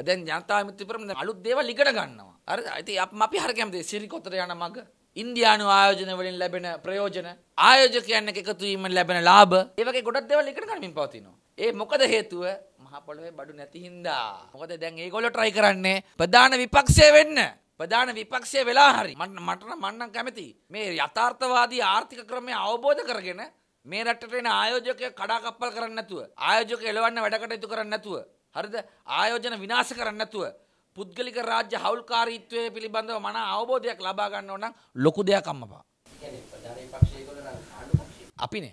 දැන් ජනතා විමුක්ති පෙරමුණ අලුත් දේවල් ඉගෙන ගන්නවා. හරිද? ඉතින් අපි හරිය කැමතියි සිරිකොතට යන මඟ ඉන්දයානු ආයෝජන වලින් ලැබෙන ප්‍රයෝජන ආයෝජකයන්න එකතුවීම ලැබෙන ලාබ ඒවක ගොඩක් දෙවල් එකට කරමින් පවතිනවා. ඒ මොකද හේතුව මහපොළොවේ බඩු නැතිහින්දා. මොකද දැන් ඒ ගොල ට්‍රයි කරන්නේ ප්‍රධාන විපක්ෂය වෙන්න. ප්‍රධාන විපක්ෂය වෙලා හරි මටන මන්නම් කැමති. මේ යථාර්ථවාදී ආර්ථික ක්‍රමය අවබෝධ කරගෙන මේ රටට එන ආයෝජකය කඩාකප්පල් කරන්න නැතුව ආයෝජක එලවන්න වැඩකටයුතු කරන්න නැතුව හරිද ආයෝජන විනාශ කරන්න නැතුව පුද්ගලික රාජ්‍ය හවුල්කාරීත්වය පිළිබඳව මන අවබෝධයක් ලබා ගන්න ඕන නම් ලොකු දෙයක් අම්මපා. අපි නේ